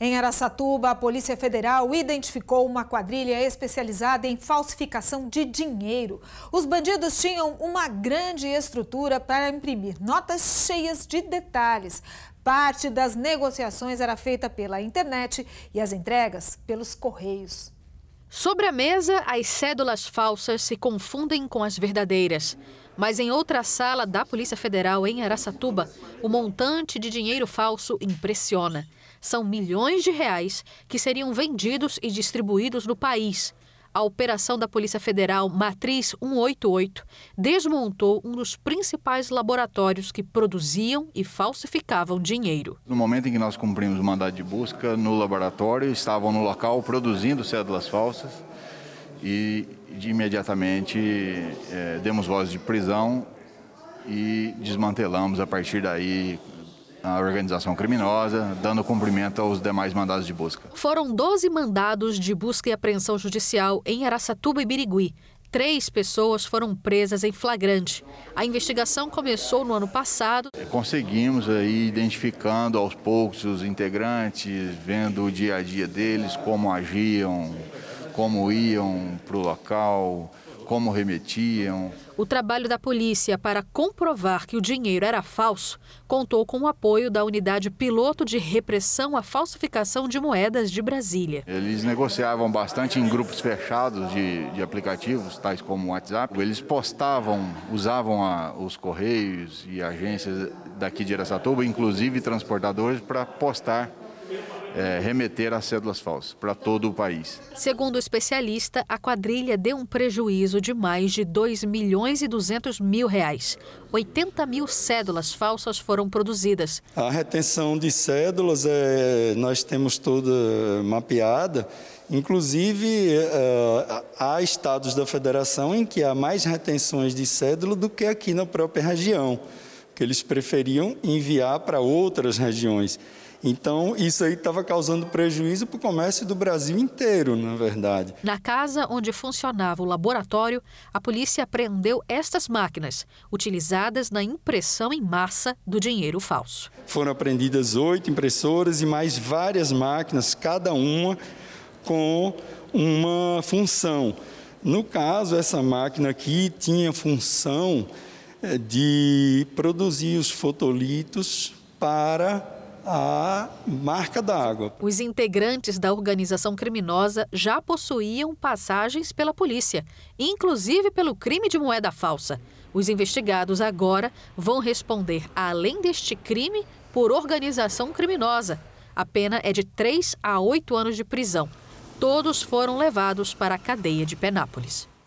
Em Araçatuba, a Polícia Federal identificou uma quadrilha especializada em falsificação de dinheiro. Os bandidos tinham uma grande estrutura para imprimir notas cheias de detalhes. Parte das negociações era feita pela internet e as entregas pelos correios. Sobre a mesa, as cédulas falsas se confundem com as verdadeiras. Mas em outra sala da Polícia Federal, em Araçatuba, o montante de dinheiro falso impressiona. São milhões de reais que seriam vendidos e distribuídos no país a operação da Polícia Federal Matriz 188 desmontou um dos principais laboratórios que produziam e falsificavam dinheiro. No momento em que nós cumprimos o mandado de busca no laboratório, estavam no local produzindo cédulas falsas e imediatamente é, demos voz de prisão e desmantelamos a partir daí a organização criminosa, dando cumprimento aos demais mandados de busca. Foram 12 mandados de busca e apreensão judicial em Aracatuba e Birigui. Três pessoas foram presas em flagrante. A investigação começou no ano passado. Conseguimos aí identificando aos poucos os integrantes, vendo o dia a dia deles, como agiam, como iam para o local, como remetiam. O trabalho da polícia para comprovar que o dinheiro era falso contou com o apoio da unidade piloto de repressão à falsificação de moedas de Brasília. Eles negociavam bastante em grupos fechados de, de aplicativos, tais como o WhatsApp. Eles postavam, usavam a, os correios e agências daqui de Aracatuba, inclusive transportadores, para postar é, remeter as cédulas falsas para todo o país. Segundo o especialista, a quadrilha deu um prejuízo de mais de 2 milhões e 200 mil reais. 80 mil cédulas falsas foram produzidas. A retenção de cédulas é, nós temos toda é, mapeada. Inclusive, é, é, há estados da federação em que há mais retenções de cédula do que aqui na própria região que eles preferiam enviar para outras regiões. Então, isso aí estava causando prejuízo para o comércio do Brasil inteiro, na verdade. Na casa onde funcionava o laboratório, a polícia apreendeu estas máquinas, utilizadas na impressão em massa do dinheiro falso. Foram apreendidas oito impressoras e mais várias máquinas, cada uma com uma função. No caso, essa máquina aqui tinha função de produzir os fotolitos para a marca d'água. Os integrantes da organização criminosa já possuíam passagens pela polícia, inclusive pelo crime de moeda falsa. Os investigados agora vão responder, além deste crime, por organização criminosa. A pena é de 3 a 8 anos de prisão. Todos foram levados para a cadeia de Penápolis.